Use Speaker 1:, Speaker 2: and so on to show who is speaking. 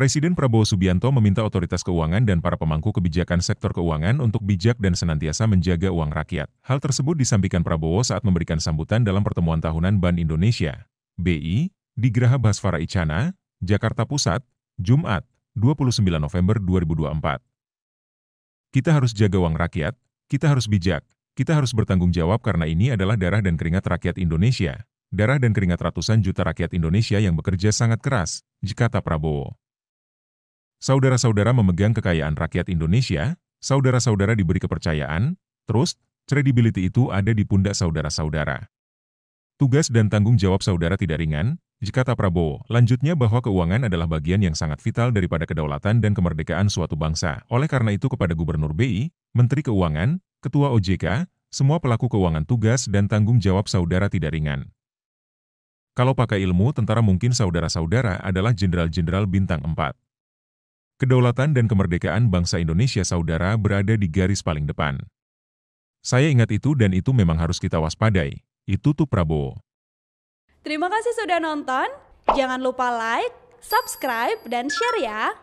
Speaker 1: Presiden Prabowo Subianto meminta otoritas keuangan dan para pemangku kebijakan sektor keuangan untuk bijak dan senantiasa menjaga uang rakyat. Hal tersebut disampaikan Prabowo saat memberikan sambutan dalam pertemuan tahunan Ban Indonesia, BI, di Geraha Basfara Icana, Jakarta Pusat, Jumat, 29 November 2024. Kita harus jaga uang rakyat, kita harus bijak, kita harus bertanggung jawab karena ini adalah darah dan keringat rakyat Indonesia. Darah dan keringat ratusan juta rakyat Indonesia yang bekerja sangat keras, kata Prabowo. Saudara-saudara memegang kekayaan rakyat Indonesia, saudara-saudara diberi kepercayaan, Terus, credibility itu ada di pundak saudara-saudara. Tugas dan tanggung jawab saudara tidak ringan, jika tak Prabowo, lanjutnya bahwa keuangan adalah bagian yang sangat vital daripada kedaulatan dan kemerdekaan suatu bangsa. Oleh karena itu kepada Gubernur BI, Menteri Keuangan, Ketua OJK, semua pelaku keuangan tugas dan tanggung jawab saudara tidak ringan. Kalau pakai ilmu tentara mungkin saudara-saudara adalah jenderal-jenderal bintang 4. Kedaulatan dan kemerdekaan bangsa Indonesia saudara berada di garis paling depan. Saya ingat itu dan itu memang harus kita waspadai. Itu tuh Prabowo.
Speaker 2: Terima kasih sudah nonton. Jangan lupa like, subscribe, dan share ya.